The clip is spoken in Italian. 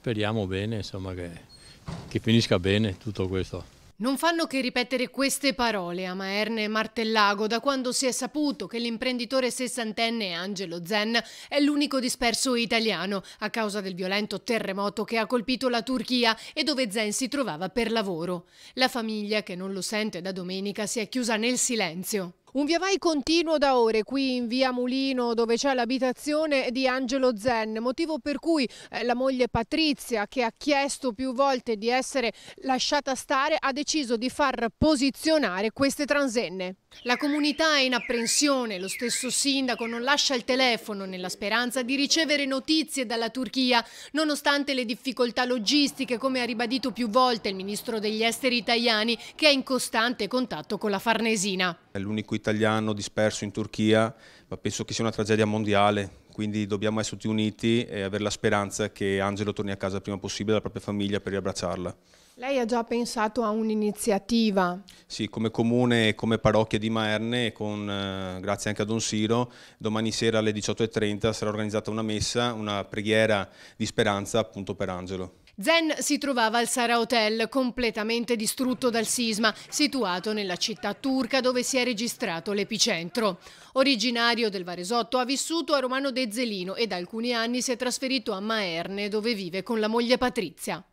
Speriamo bene, insomma, che, che finisca bene tutto questo. Non fanno che ripetere queste parole a Maerne Martellago da quando si è saputo che l'imprenditore sessantenne Angelo Zen è l'unico disperso italiano a causa del violento terremoto che ha colpito la Turchia e dove Zen si trovava per lavoro. La famiglia, che non lo sente da domenica, si è chiusa nel silenzio. Un via vai continuo da ore qui in via Mulino dove c'è l'abitazione di Angelo Zen, motivo per cui eh, la moglie Patrizia che ha chiesto più volte di essere lasciata stare ha deciso di far posizionare queste transenne. La comunità è in apprensione, lo stesso sindaco non lascia il telefono nella speranza di ricevere notizie dalla Turchia, nonostante le difficoltà logistiche, come ha ribadito più volte il ministro degli esteri italiani, che è in costante contatto con la Farnesina. È l'unico italiano disperso in Turchia, ma penso che sia una tragedia mondiale quindi dobbiamo essere tutti uniti e avere la speranza che Angelo torni a casa il prima possibile dalla propria famiglia per riabbracciarla. Lei ha già pensato a un'iniziativa? Sì, come comune e come parrocchia di Maerne, con, eh, grazie anche a Don Siro, domani sera alle 18.30 sarà organizzata una messa, una preghiera di speranza appunto per Angelo. Zen si trovava al Sara Hotel, completamente distrutto dal sisma, situato nella città turca dove si è registrato l'epicentro. Originario del Varesotto, ha vissuto a Romano De Zelino e da alcuni anni si è trasferito a Maerne, dove vive con la moglie Patrizia.